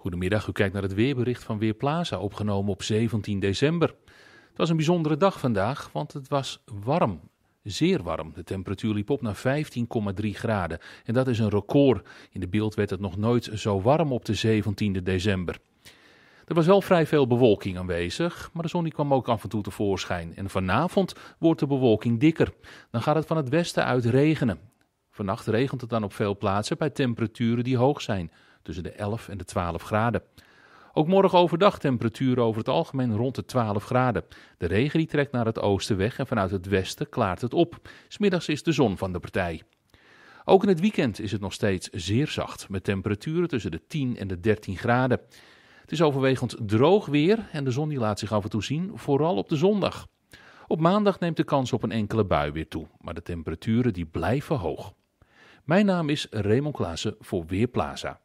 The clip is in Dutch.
Goedemiddag, u kijkt naar het weerbericht van Weerplaza, opgenomen op 17 december. Het was een bijzondere dag vandaag, want het was warm. Zeer warm. De temperatuur liep op naar 15,3 graden. En dat is een record. In de beeld werd het nog nooit zo warm op de 17 december. Er was wel vrij veel bewolking aanwezig, maar de zon die kwam ook af en toe tevoorschijn. En vanavond wordt de bewolking dikker. Dan gaat het van het westen uit regenen. Vannacht regent het dan op veel plaatsen bij temperaturen die hoog zijn tussen de 11 en de 12 graden. Ook morgen overdag temperaturen over het algemeen rond de 12 graden. De regen die trekt naar het oosten weg en vanuit het westen klaart het op. Smiddags is de zon van de partij. Ook in het weekend is het nog steeds zeer zacht, met temperaturen tussen de 10 en de 13 graden. Het is overwegend droog weer en de zon die laat zich af en toe zien, vooral op de zondag. Op maandag neemt de kans op een enkele bui weer toe, maar de temperaturen die blijven hoog. Mijn naam is Raymond Klaassen voor Weerplaza.